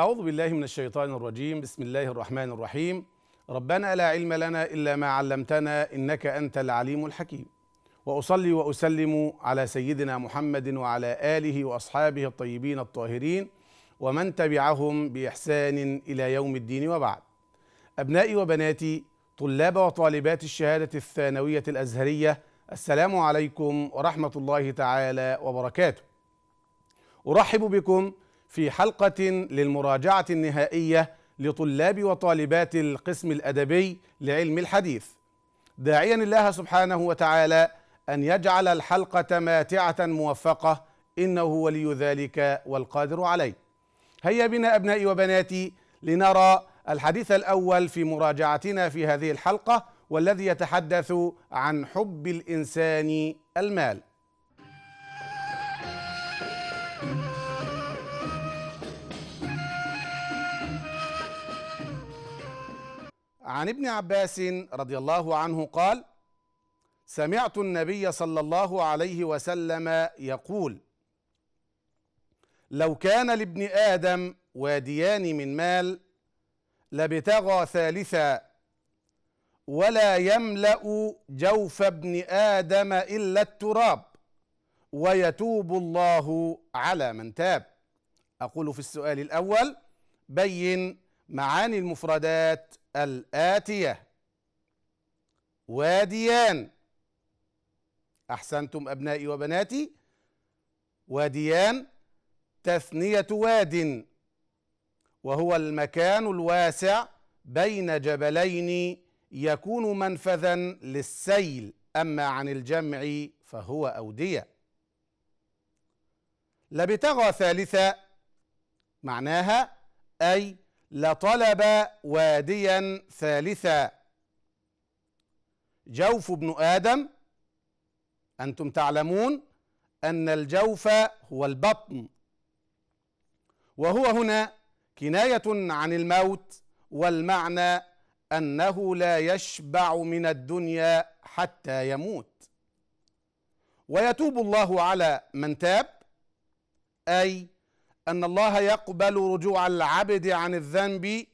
أعوذ بالله من الشيطان الرجيم بسم الله الرحمن الرحيم ربنا لا علم لنا إلا ما علمتنا إنك أنت العليم الحكيم وأصلي وأسلم على سيدنا محمد وعلى آله وأصحابه الطيبين الطاهرين ومن تبعهم بإحسان إلى يوم الدين وبعد أبنائي وبناتي طلاب وطالبات الشهادة الثانوية الأزهرية السلام عليكم ورحمة الله تعالى وبركاته أرحب بكم في حلقة للمراجعة النهائية لطلاب وطالبات القسم الأدبي لعلم الحديث داعيا الله سبحانه وتعالى أن يجعل الحلقة ماتعة موفقة إنه ولي ذلك والقادر عليه هيا بنا أبنائي وبناتي لنرى الحديث الأول في مراجعتنا في هذه الحلقة والذي يتحدث عن حب الإنسان المال عن ابن عباس رضي الله عنه قال سمعت النبي صلى الله عليه وسلم يقول لو كان لابن ادم واديان من مال لبتغى ثالثا ولا يملا جوف ابن ادم الا التراب ويتوب الله على من تاب اقول في السؤال الاول بين معاني المفردات الآتية واديان أحسنتم أبنائي وبناتي واديان تثنية واد وهو المكان الواسع بين جبلين يكون منفذا للسيل أما عن الجمع فهو أودية لبتغى ثالثة معناها أي لطلب واديا ثالثا جوف ابن ادم انتم تعلمون ان الجوف هو البطن وهو هنا كنايه عن الموت والمعنى انه لا يشبع من الدنيا حتى يموت ويتوب الله على من تاب اي أن الله يقبل رجوع العبد عن الذنب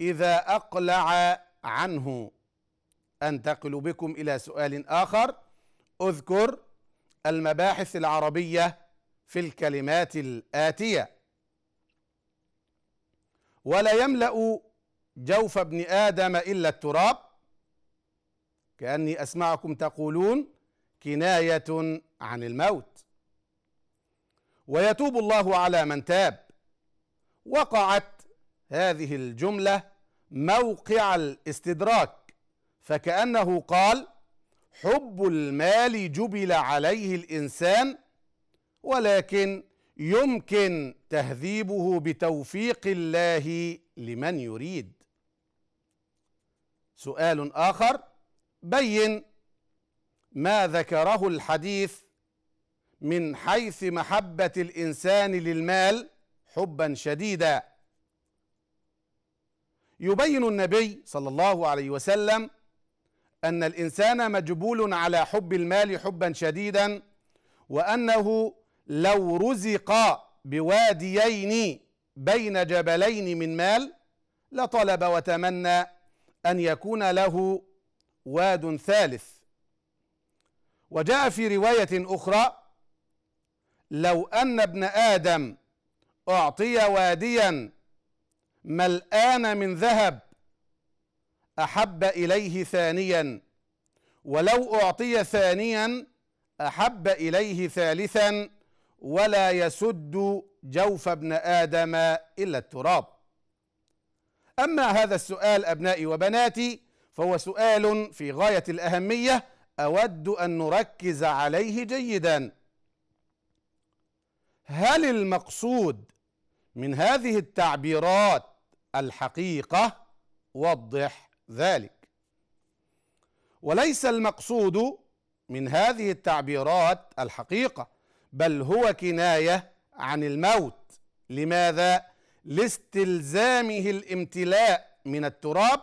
إذا أقلع عنه أنتقل بكم إلى سؤال آخر أذكر المباحث العربية في الكلمات الآتية ولا يملأ جوف ابن آدم إلا التراب كأني أسمعكم تقولون كناية عن الموت ويتوب الله على من تاب وقعت هذه الجمله موقع الاستدراك فكانه قال حب المال جبل عليه الانسان ولكن يمكن تهذيبه بتوفيق الله لمن يريد سؤال اخر بين ما ذكره الحديث من حيث محبة الإنسان للمال حبا شديدا يبين النبي صلى الله عليه وسلم أن الإنسان مجبول على حب المال حبا شديدا وأنه لو رزق بواديين بين جبلين من مال لطلب وتمنى أن يكون له واد ثالث وجاء في رواية أخرى لو أن ابن آدم أعطي واديا ملآن من ذهب أحب إليه ثانيا ولو أعطي ثانيا أحب إليه ثالثا ولا يسد جوف ابن آدم إلا التراب أما هذا السؤال أبنائي وبناتي فهو سؤال في غاية الأهمية أود أن نركز عليه جيداً هل المقصود من هذه التعبيرات الحقيقه وضح ذلك وليس المقصود من هذه التعبيرات الحقيقه بل هو كنايه عن الموت لماذا لاستلزامه الامتلاء من التراب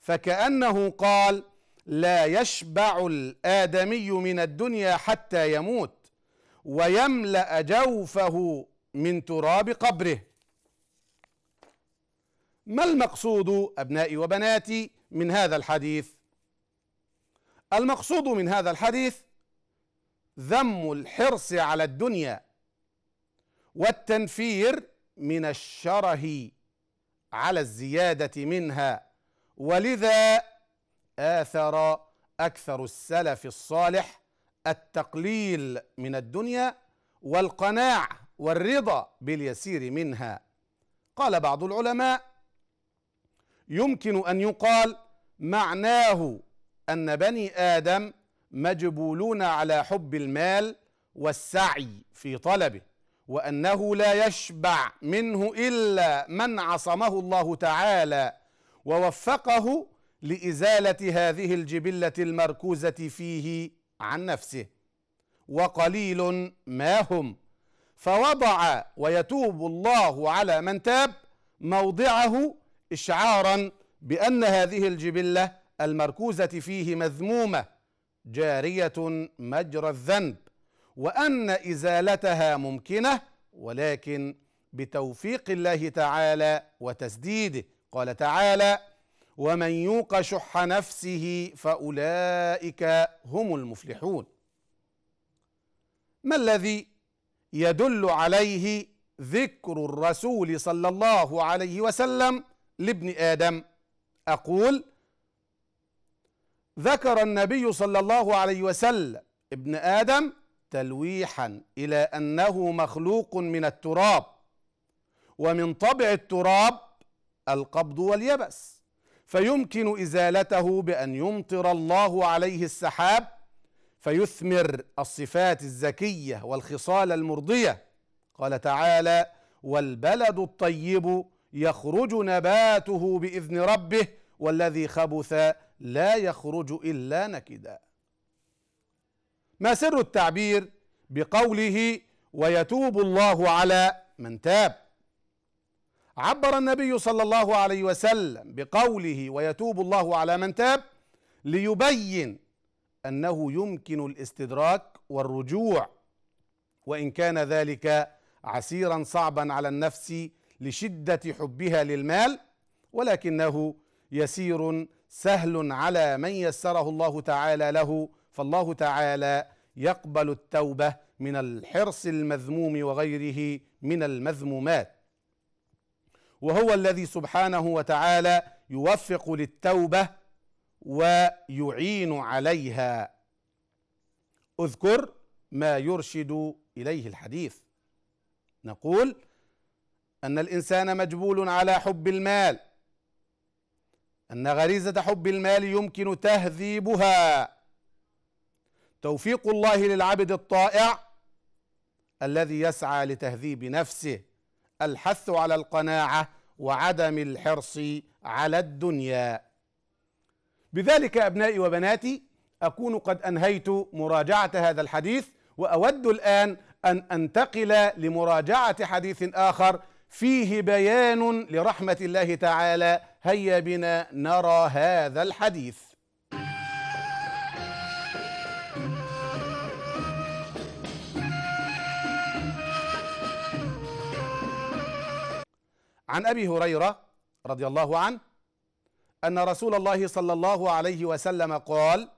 فكانه قال لا يشبع الادمي من الدنيا حتى يموت ويملا جوفه من تراب قبره ما المقصود ابنائي وبناتي من هذا الحديث المقصود من هذا الحديث ذم الحرص على الدنيا والتنفير من الشره على الزياده منها ولذا اثر اكثر السلف الصالح التقليل من الدنيا والقناع والرضا باليسير منها قال بعض العلماء يمكن ان يقال معناه ان بني ادم مجبولون على حب المال والسعي في طلبه وانه لا يشبع منه الا من عصمه الله تعالى ووفقه لازاله هذه الجبله المركوزه فيه عن نفسه وقليل ما هم فوضع ويتوب الله على من تاب موضعه اشعارا بان هذه الجبله المركوزه فيه مذمومه جاريه مجرى الذنب وان ازالتها ممكنه ولكن بتوفيق الله تعالى وتسديده قال تعالى ومن يوق شح نفسه فاولئك هم المفلحون ما الذي يدل عليه ذكر الرسول صلى الله عليه وسلم لابن ادم اقول ذكر النبي صلى الله عليه وسلم ابن ادم تلويحا الى انه مخلوق من التراب ومن طبع التراب القبض واليبس فيمكن ازالته بان يمطر الله عليه السحاب فيثمر الصفات الزكيه والخصال المرضيه قال تعالى والبلد الطيب يخرج نباته باذن ربه والذي خبث لا يخرج الا نكدا ما سر التعبير بقوله ويتوب الله على من تاب عبر النبي صلى الله عليه وسلم بقوله ويتوب الله على من تاب ليبين انه يمكن الاستدراك والرجوع وان كان ذلك عسيرا صعبا على النفس لشده حبها للمال ولكنه يسير سهل على من يسره الله تعالى له فالله تعالى يقبل التوبه من الحرص المذموم وغيره من المذمومات وهو الذي سبحانه وتعالى يوفق للتوبه ويعين عليها اذكر ما يرشد اليه الحديث نقول ان الانسان مجبول على حب المال ان غريزه حب المال يمكن تهذيبها توفيق الله للعبد الطائع الذي يسعى لتهذيب نفسه الحث على القناعه وعدم الحرص على الدنيا بذلك ابنائي وبناتي اكون قد انهيت مراجعه هذا الحديث واود الان ان انتقل لمراجعه حديث اخر فيه بيان لرحمه الله تعالى هيا بنا نرى هذا الحديث عن ابي هريره رضي الله عنه ان رسول الله صلى الله عليه وسلم قال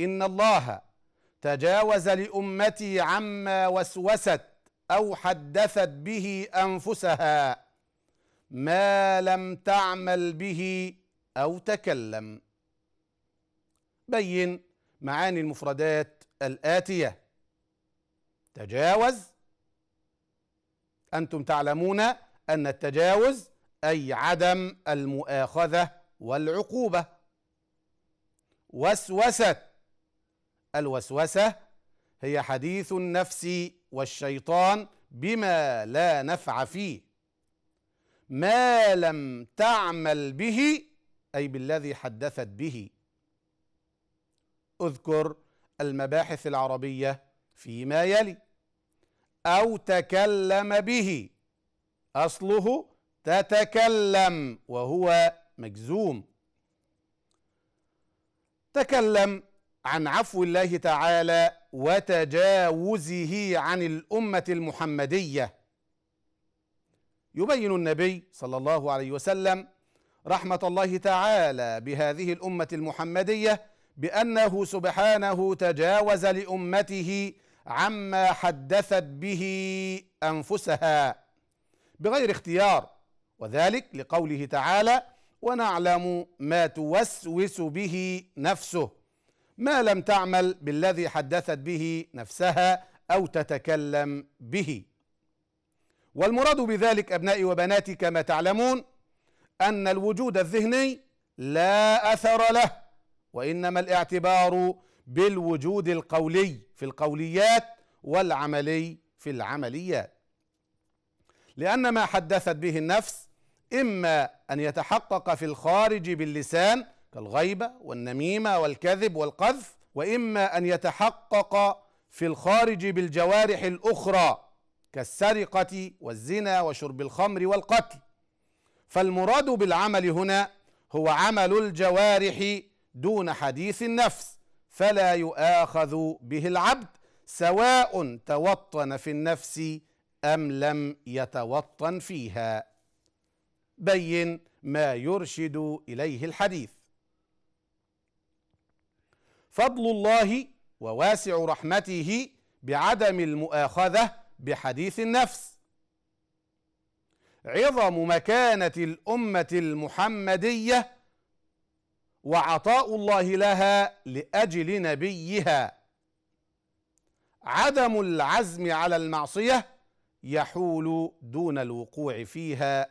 ان الله تجاوز لامتي عما وسوست او حدثت به انفسها ما لم تعمل به او تكلم بين معاني المفردات الاتيه تجاوز انتم تعلمون أن التجاوز أي عدم المؤاخذة والعقوبة وسوسة الوسوسة هي حديث النفس والشيطان بما لا نفع فيه ما لم تعمل به أي بالذي حدثت به اذكر المباحث العربية فيما يلي أو تكلم به أصله تتكلم وهو مجزوم تكلم عن عفو الله تعالى وتجاوزه عن الأمة المحمدية يبين النبي صلى الله عليه وسلم رحمة الله تعالى بهذه الأمة المحمدية بأنه سبحانه تجاوز لأمته عما حدثت به أنفسها بغير اختيار وذلك لقوله تعالى ونعلم ما توسوس به نفسه ما لم تعمل بالذي حدثت به نفسها او تتكلم به والمراد بذلك ابنائي وبناتي كما تعلمون ان الوجود الذهني لا اثر له وانما الاعتبار بالوجود القولي في القوليات والعملي في العمليات لأن ما حدثت به النفس إما أن يتحقق في الخارج باللسان كالغيبة والنميمة والكذب والقذف وإما أن يتحقق في الخارج بالجوارح الأخرى كالسرقة والزنا وشرب الخمر والقتل فالمراد بالعمل هنا هو عمل الجوارح دون حديث النفس فلا يؤاخذ به العبد سواء توطن في النفس أم لم يتوطن فيها بين ما يرشد إليه الحديث فضل الله وواسع رحمته بعدم المؤاخذة بحديث النفس عظم مكانة الأمة المحمدية وعطاء الله لها لأجل نبيها عدم العزم على المعصية يحول دون الوقوع فيها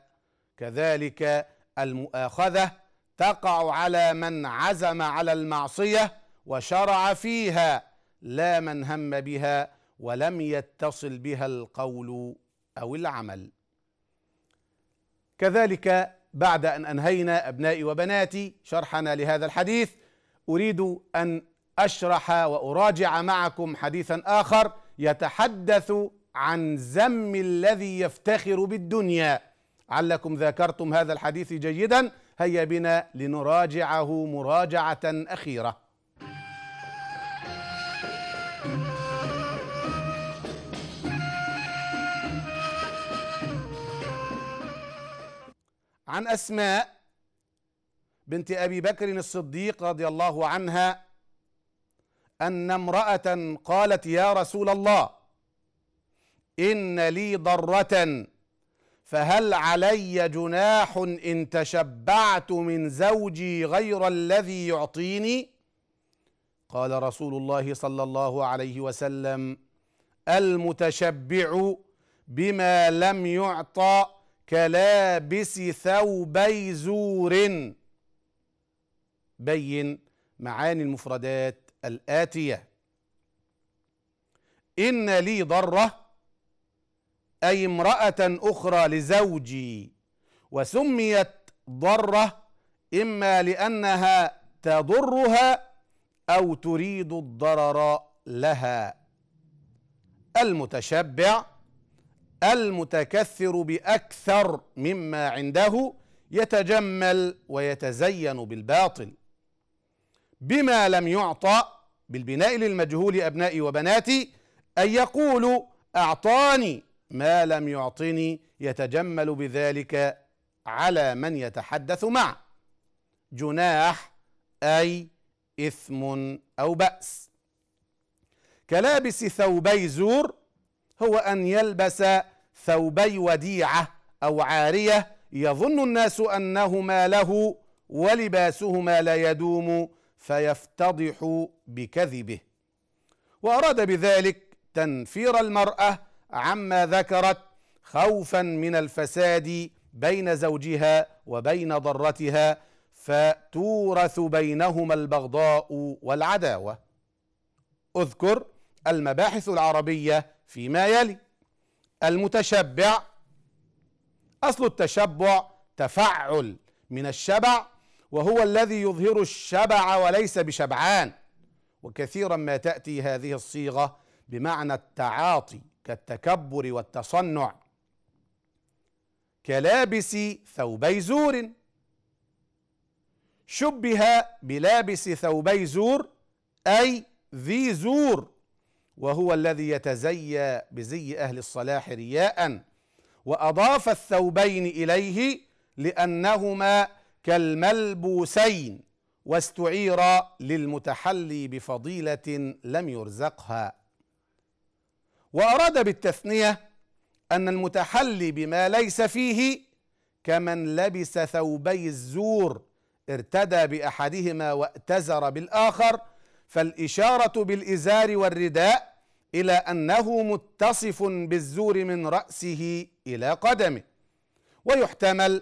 كذلك المؤاخذه تقع على من عزم على المعصيه وشرع فيها لا من هم بها ولم يتصل بها القول او العمل كذلك بعد ان انهينا ابنائي وبناتي شرحنا لهذا الحديث اريد ان اشرح واراجع معكم حديثا اخر يتحدث عن ذم الذي يفتخر بالدنيا علكم ذاكرتم هذا الحديث جيدا هيا بنا لنراجعه مراجعه اخيره عن اسماء بنت ابي بكر الصديق رضي الله عنها ان امراه قالت يا رسول الله إن لي ضرة فهل علي جناح إن تشبعت من زوجي غير الذي يعطيني قال رسول الله صلى الله عليه وسلم المتشبع بما لم يعطى كلابس ثوبي زور بين معاني المفردات الآتية إن لي ضرة أي امرأة أخرى لزوجي وسميت ضرة إما لأنها تضرها أو تريد الضرر لها المتشبع المتكثر بأكثر مما عنده يتجمل ويتزين بالباطل بما لم يعطى بالبناء للمجهول أبنائي وبناتي أن يقول أعطاني ما لم يعطني يتجمل بذلك على من يتحدث معه جناح أي إثم أو بأس كلابس ثوبي زور هو أن يلبس ثوبي وديعة أو عارية يظن الناس أنهما له ولباسهما لا يدوم فيفتضح بكذبه وأراد بذلك تنفير المرأة عما ذكرت خوفا من الفساد بين زوجها وبين ضرتها فتورث بينهما البغضاء والعداوه اذكر المباحث العربيه فيما يلي المتشبع اصل التشبع تفعل من الشبع وهو الذي يظهر الشبع وليس بشبعان وكثيرا ما تاتي هذه الصيغه بمعنى التعاطي كالتكبر والتصنع كلابس ثوبي زور شبه بلابس ثوبي زور أي ذي زور وهو الذي يتزيى بزي أهل الصلاح رياء وأضاف الثوبين إليه لأنهما كالملبوسين واستعير للمتحلي بفضيلة لم يرزقها وأراد بالتثنية أن المتحلي بما ليس فيه كمن لبس ثوبي الزور ارتدى بأحدهما واتزر بالآخر فالإشارة بالإزار والرداء إلى أنه متصف بالزور من رأسه إلى قدمه ويحتمل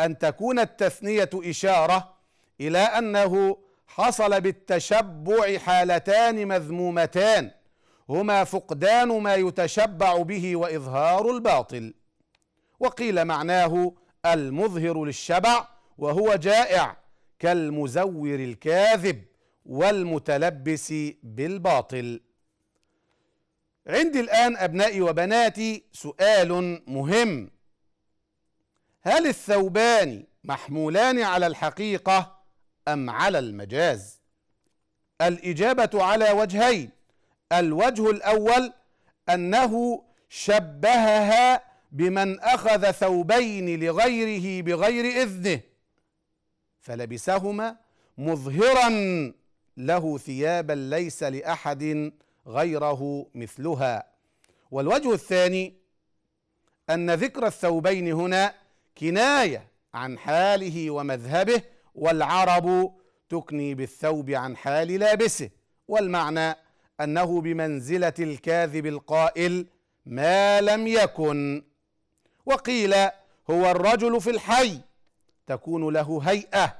أن تكون التثنية إشارة إلى أنه حصل بالتشبع حالتان مذمومتان هما فقدان ما يتشبع به واظهار الباطل وقيل معناه المظهر للشبع وهو جائع كالمزور الكاذب والمتلبس بالباطل عندي الان ابنائي وبناتي سؤال مهم هل الثوبان محمولان على الحقيقه ام على المجاز الاجابه على وجهين الوجه الأول أنه شبهها بمن أخذ ثوبين لغيره بغير إذنه فلبسهما مظهرا له ثيابا ليس لأحد غيره مثلها والوجه الثاني أن ذكر الثوبين هنا كناية عن حاله ومذهبه والعرب تكني بالثوب عن حال لابسه والمعنى أنه بمنزلة الكاذب القائل ما لم يكن وقيل هو الرجل في الحي تكون له هيئة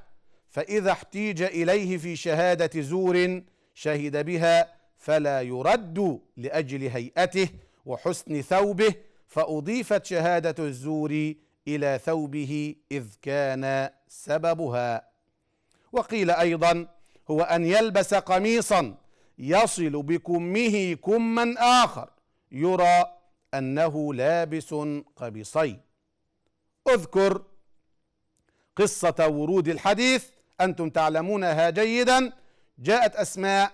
فإذا احتيج إليه في شهادة زور شهد بها فلا يرد لأجل هيئته وحسن ثوبه فأضيفت شهادة الزور إلى ثوبه إذ كان سببها وقيل أيضا هو أن يلبس قميصا يصل بكمه كما آخر يرى أنه لابس قميصين اذكر قصة ورود الحديث أنتم تعلمونها جيدا جاءت أسماء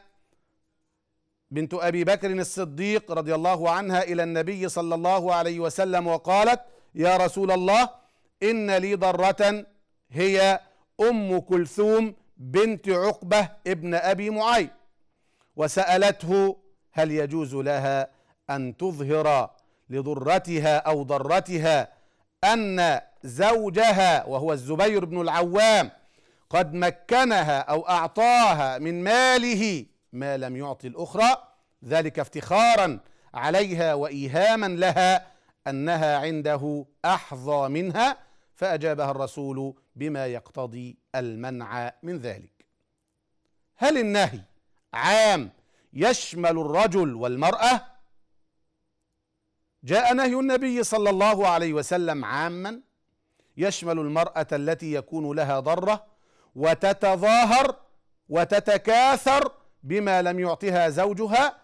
بنت أبي بكر الصديق رضي الله عنها إلى النبي صلى الله عليه وسلم وقالت يا رسول الله إن لي ضرة هي أم كلثوم بنت عقبة ابن أبي معيط وسالته هل يجوز لها ان تظهر لضرتها او ضرتها ان زوجها وهو الزبير بن العوام قد مكنها او اعطاها من ماله ما لم يعطي الاخرى ذلك افتخارا عليها وايهاما لها انها عنده احظى منها فاجابها الرسول بما يقتضي المنع من ذلك هل النهي عام يشمل الرجل والمرأة جاء نهي النبي صلى الله عليه وسلم عاما يشمل المرأة التي يكون لها ضرة وتتظاهر وتتكاثر بما لم يعطها زوجها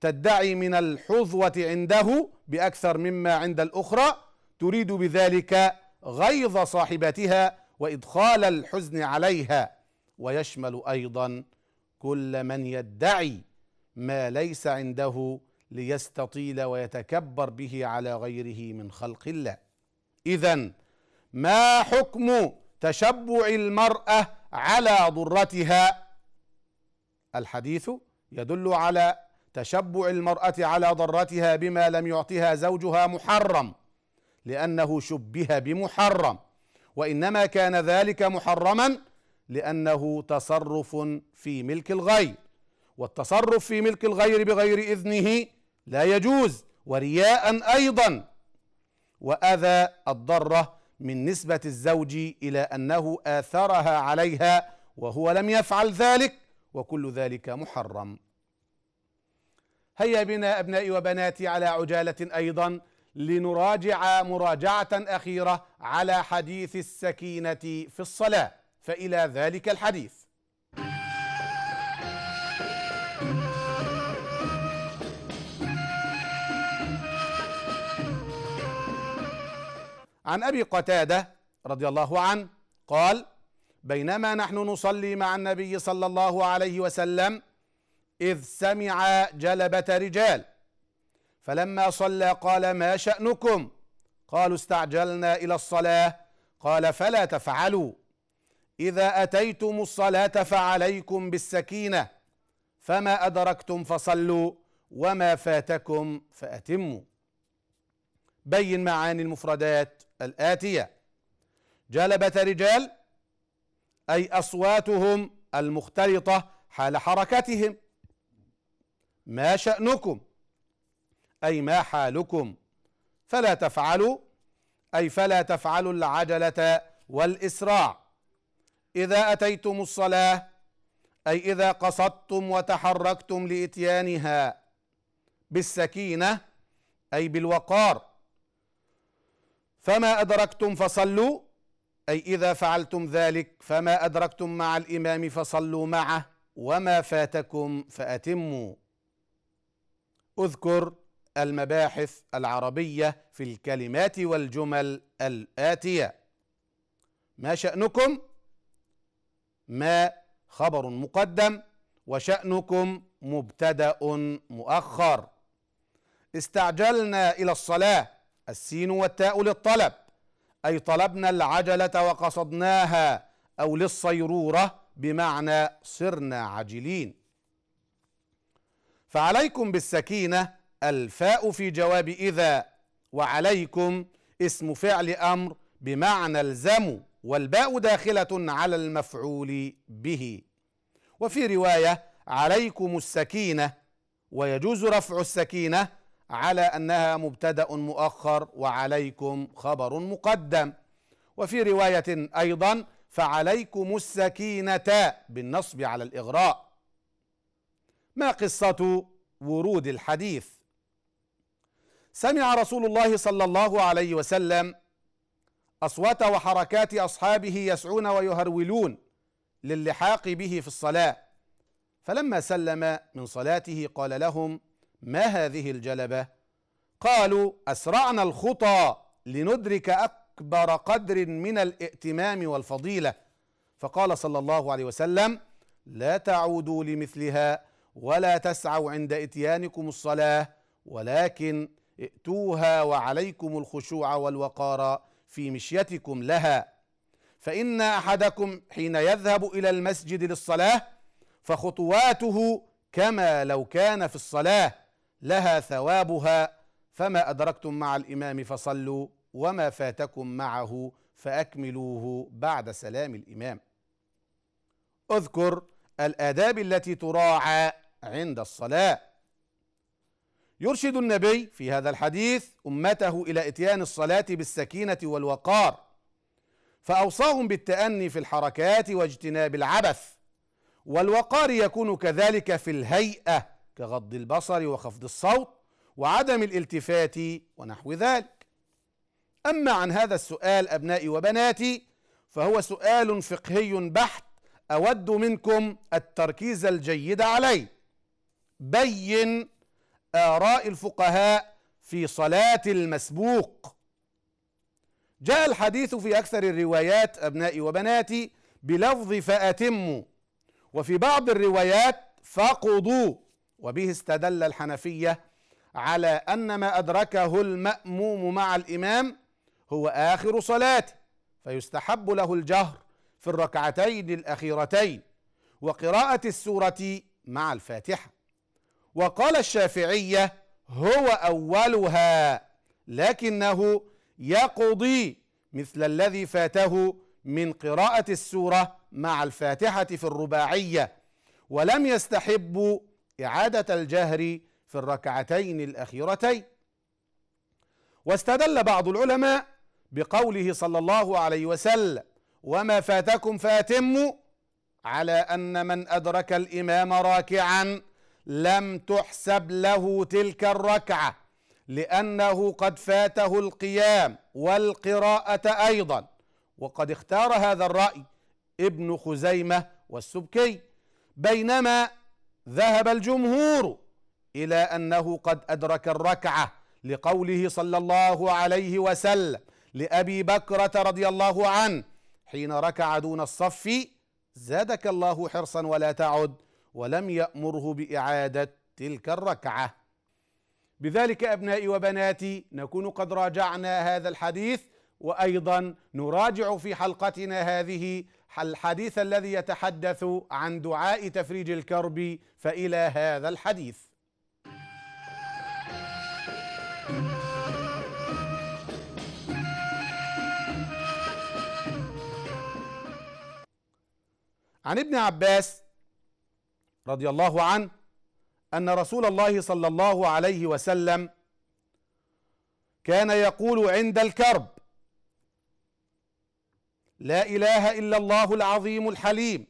تدعي من الحظوة عنده بأكثر مما عند الأخرى تريد بذلك غيظ صاحبتها وإدخال الحزن عليها ويشمل أيضا كل من يدعي ما ليس عنده ليستطيل ويتكبر به على غيره من خلق الله اذا ما حكم تشبع المراه على ضرتها الحديث يدل على تشبع المراه على ضرتها بما لم يعطها زوجها محرم لانه شبه بمحرم وانما كان ذلك محرما لأنه تصرف في ملك الغير والتصرف في ملك الغير بغير إذنه لا يجوز ورياء أيضا وأذى الضرة من نسبة الزوج إلى أنه آثرها عليها وهو لم يفعل ذلك وكل ذلك محرم هيا بنا أبنائي وبناتي على عجالة أيضا لنراجع مراجعة أخيرة على حديث السكينة في الصلاة فإلى ذلك الحديث عن أبي قتادة رضي الله عنه قال بينما نحن نصلي مع النبي صلى الله عليه وسلم إذ سمع جلبة رجال فلما صلى قال ما شأنكم قالوا استعجلنا إلى الصلاة قال فلا تفعلوا اذا اتيتم الصلاه فعليكم بالسكينه فما ادركتم فصلوا وما فاتكم فاتموا بين معاني المفردات الاتيه جلبه رجال اي اصواتهم المختلطه حال حركتهم ما شانكم اي ما حالكم فلا تفعلوا اي فلا تفعلوا العجله والاسراع اذا اتيتم الصلاه اي اذا قصدتم وتحركتم لاتيانها بالسكينه اي بالوقار فما ادركتم فصلوا اي اذا فعلتم ذلك فما ادركتم مع الامام فصلوا معه وما فاتكم فاتموا اذكر المباحث العربيه في الكلمات والجمل الاتيه ما شانكم ما خبر مقدم وشأنكم مبتدأ مؤخر استعجلنا إلى الصلاة السين والتاء للطلب أي طلبنا العجلة وقصدناها أو للصيرورة بمعنى صرنا عاجلين فعليكم بالسكينة الفاء في جواب إذا وعليكم اسم فعل أمر بمعنى الزموا والباء داخلة على المفعول به وفي رواية عليكم السكينة ويجوز رفع السكينة على أنها مبتدأ مؤخر وعليكم خبر مقدم وفي رواية أيضا فعليكم السكينة بالنصب على الإغراء ما قصة ورود الحديث سمع رسول الله صلى الله عليه وسلم أصوات وحركات أصحابه يسعون ويهرولون للحاق به في الصلاة فلما سلم من صلاته قال لهم ما هذه الجلبة قالوا أسرعنا الخطى لندرك أكبر قدر من الائتمام والفضيلة فقال صلى الله عليه وسلم لا تعودوا لمثلها ولا تسعوا عند اتيانكم الصلاه ولكن ائتوها وعليكم الخشوع والوقار في مشيتكم لها فإن أحدكم حين يذهب إلى المسجد للصلاة فخطواته كما لو كان في الصلاة لها ثوابها فما أدركتم مع الإمام فصلوا وما فاتكم معه فأكملوه بعد سلام الإمام اذكر الآداب التي تراعى عند الصلاة يرشد النبي في هذا الحديث امته الى اتيان الصلاه بالسكينه والوقار فاوصاهم بالتاني في الحركات واجتناب العبث والوقار يكون كذلك في الهيئه كغض البصر وخفض الصوت وعدم الالتفات ونحو ذلك اما عن هذا السؤال ابنائي وبناتي فهو سؤال فقهي بحت اود منكم التركيز الجيد عليه بين آراء الفقهاء في صلاة المسبوق جاء الحديث في أكثر الروايات أبنائي وبناتي بلفظ فأتموا وفي بعض الروايات فقضوا وبه استدل الحنفية على أن ما أدركه المأموم مع الإمام هو آخر صلاته فيستحب له الجهر في الركعتين الأخيرتين وقراءة السورة مع الفاتحة وقال الشافعية هو أولها لكنه يقضي مثل الذي فاته من قراءة السورة مع الفاتحة في الرباعية ولم يستحب إعادة الجهر في الركعتين الأخيرتين واستدل بعض العلماء بقوله صلى الله عليه وسلم وما فاتكم فاتموا على أن من أدرك الإمام راكعاً لم تحسب له تلك الركعه لانه قد فاته القيام والقراءه ايضا وقد اختار هذا الراي ابن خزيمه والسبكي بينما ذهب الجمهور الى انه قد ادرك الركعه لقوله صلى الله عليه وسلم لابي بكره رضي الله عنه حين ركع دون الصف زادك الله حرصا ولا تعد ولم يأمره بإعادة تلك الركعة بذلك أبنائي وبناتي نكون قد راجعنا هذا الحديث وأيضا نراجع في حلقتنا هذه الحديث الذي يتحدث عن دعاء تفريج الكرب فإلى هذا الحديث عن ابن عباس رضي الله عنه أن رسول الله صلى الله عليه وسلم كان يقول عند الكرب لا إله إلا الله العظيم الحليم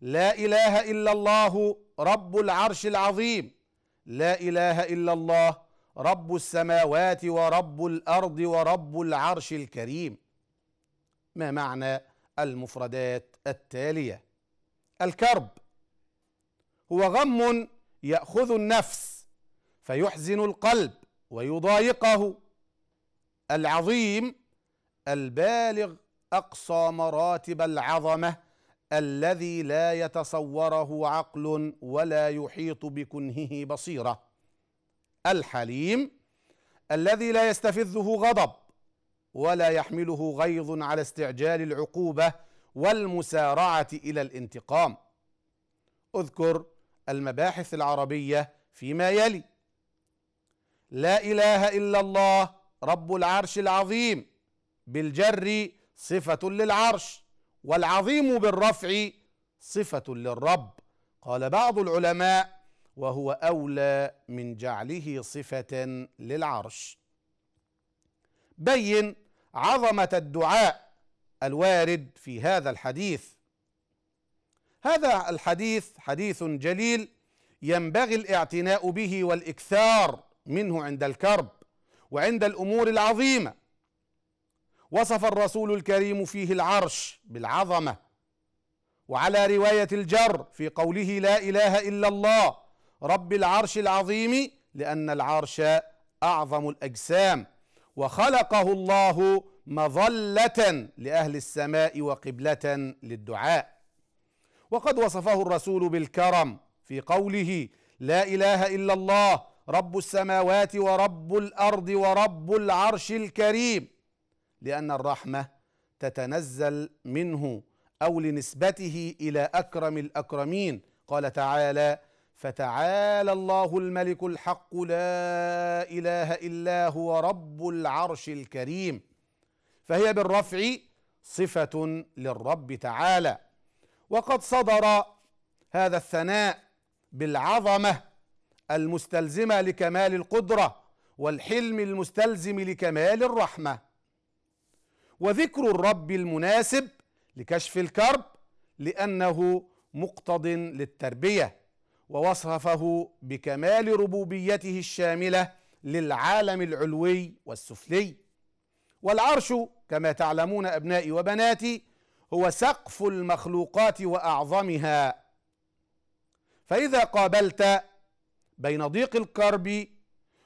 لا إله إلا الله رب العرش العظيم لا إله إلا الله رب السماوات ورب الأرض ورب العرش الكريم ما معنى المفردات التالية الكرب هو غم ياخذ النفس فيحزن القلب ويضايقه العظيم البالغ اقصى مراتب العظمه الذي لا يتصوره عقل ولا يحيط بكنهه بصيره الحليم الذي لا يستفزه غضب ولا يحمله غيظ على استعجال العقوبه والمسارعه الى الانتقام اذكر المباحث العربية فيما يلي لا إله إلا الله رب العرش العظيم بالجر صفة للعرش والعظيم بالرفع صفة للرب قال بعض العلماء وهو أولى من جعله صفة للعرش بين عظمة الدعاء الوارد في هذا الحديث هذا الحديث حديث جليل ينبغي الاعتناء به والاكثار منه عند الكرب وعند الامور العظيمه وصف الرسول الكريم فيه العرش بالعظمه وعلى روايه الجر في قوله لا اله الا الله رب العرش العظيم لان العرش اعظم الاجسام وخلقه الله مظله لاهل السماء وقبله للدعاء وقد وصفه الرسول بالكرم في قوله لا اله الا الله رب السماوات ورب الارض ورب العرش الكريم لان الرحمه تتنزل منه او لنسبته الى اكرم الاكرمين قال تعالى فتعالى الله الملك الحق لا اله الا هو رب العرش الكريم فهي بالرفع صفه للرب تعالى وقد صدر هذا الثناء بالعظمه المستلزمه لكمال القدره والحلم المستلزم لكمال الرحمه وذكر الرب المناسب لكشف الكرب لانه مقتض للتربيه ووصفه بكمال ربوبيته الشامله للعالم العلوي والسفلي والعرش كما تعلمون ابنائي وبناتي هو سقف المخلوقات وأعظمها فإذا قابلت بين ضيق الكرب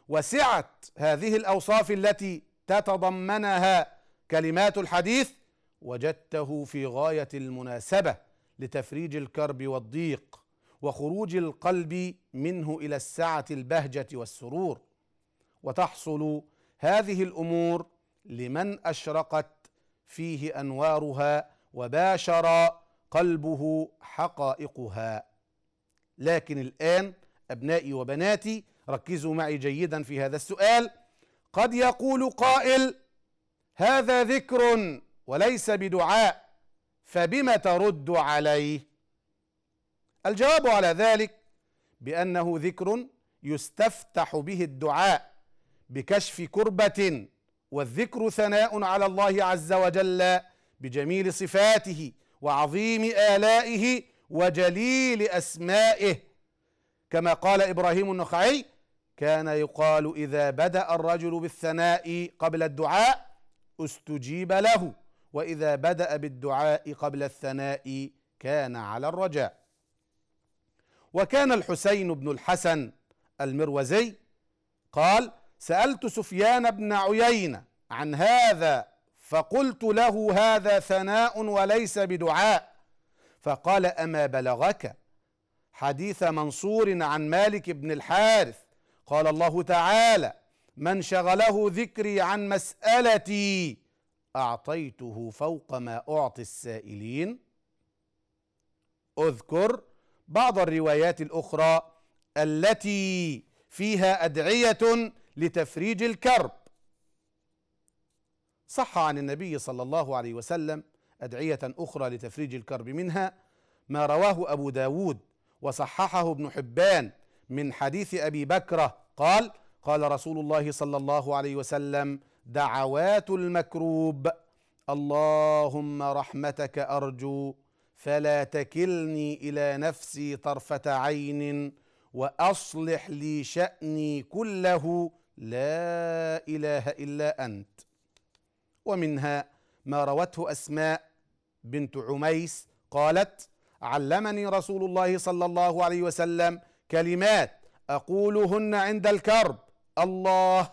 وسعة هذه الأوصاف التي تتضمنها كلمات الحديث وجدته في غاية المناسبة لتفريج الكرب والضيق وخروج القلب منه إلى السعة البهجة والسرور وتحصل هذه الأمور لمن أشرقت فيه أنوارها وباشر قلبه حقائقها لكن الآن أبنائي وبناتي ركزوا معي جيدا في هذا السؤال قد يقول قائل هذا ذكر وليس بدعاء فبم ترد عليه الجواب على ذلك بأنه ذكر يستفتح به الدعاء بكشف كربة والذكر ثناء على الله عز وجل بجميل صفاته وعظيم آلائه وجليل أسمائه كما قال إبراهيم النخعي كان يقال إذا بدأ الرجل بالثناء قبل الدعاء استجيب له وإذا بدأ بالدعاء قبل الثناء كان على الرجاء وكان الحسين بن الحسن المروزي قال سألت سفيان بن عيينة عن هذا فقلت له هذا ثناء وليس بدعاء فقال أما بلغك حديث منصور عن مالك بن الحارث قال الله تعالى من شغله ذكري عن مسألتي أعطيته فوق ما أعطي السائلين أذكر بعض الروايات الأخرى التي فيها أدعية لتفريج الكرب صح عن النبي صلى الله عليه وسلم أدعية أخرى لتفريج الكرب منها ما رواه أبو داود وصححه ابن حبان من حديث أبي بكرة قال قال رسول الله صلى الله عليه وسلم دعوات المكروب اللهم رحمتك أرجو فلا تكلني إلى نفسي طرفة عين وأصلح لي شأني كله لا إله إلا أنت ومنها ما روته أسماء بنت عميس قالت علمني رسول الله صلى الله عليه وسلم كلمات أقولهن عند الكرب الله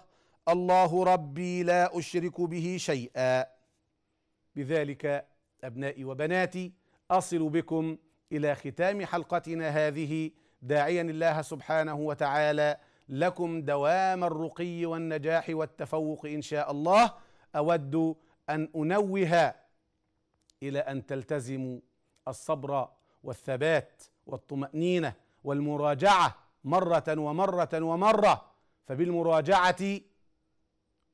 الله ربي لا أشرك به شيئا بذلك أبنائي وبناتي أصل بكم إلى ختام حلقتنا هذه داعيا الله سبحانه وتعالى لكم دوام الرقي والنجاح والتفوق إن شاء الله اود ان انوه الى ان تلتزموا الصبر والثبات والطمانينه والمراجعه مره ومره ومره فبالمراجعه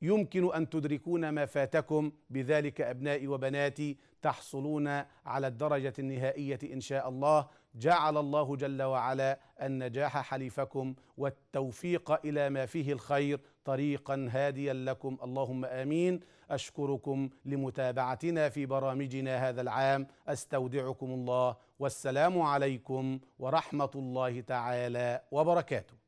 يمكن ان تدركون ما فاتكم بذلك ابنائي وبناتي تحصلون على الدرجه النهائيه ان شاء الله جعل الله جل وعلا النجاح حليفكم والتوفيق الى ما فيه الخير طريقا هاديا لكم اللهم امين اشكركم لمتابعتنا في برامجنا هذا العام استودعكم الله والسلام عليكم ورحمه الله تعالى وبركاته